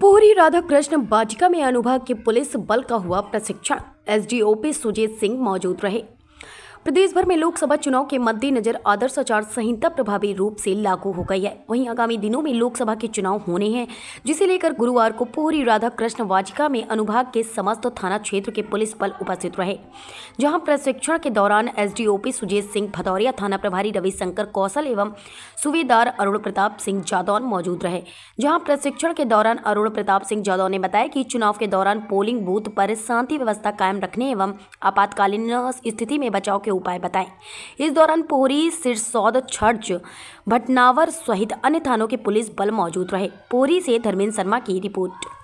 पूरी राधा कृष्ण बाटिका में अनुभव के पुलिस बल का हुआ प्रशिक्षण एसडीओपी सुजीत सिंह मौजूद रहे प्रदेश भर में लोकसभा चुनाव के मद्देनजर आदर्श आचार संहिता प्रभावी रूप से लागू हो गई है वहीं आगामी दिनों में लोकसभा के चुनाव होने हैं जिसे लेकर गुरुवार को पूरी राधा कृष्ण वाचिका में अनुभाग के समस्त थाना क्षेत्र के पुलिस बल उपस्थित रहे जहां प्रशिक्षण के दौरान एसडीओपी सुजीत सिंह भदौरिया थाना प्रभारी रविशंकर कौशल एवं सूबेदार अरुण प्रताप सिंह जादौन मौजूद रहे जहाँ प्रशिक्षण के दौरान अरुण प्रताप सिंह जादौन ने बताया कि चुनाव के दौरान पोलिंग बूथ पर शांति व्यवस्था कायम रखने एवं आपातकालीन स्थिति में बचाव के के उपाय बताएं इस दौरान पोहरी सिरसौद छर्च भटनावर सहित अन्य थानों के पुलिस बल मौजूद रहे पोहरी से धर्मेंद्र शर्मा की रिपोर्ट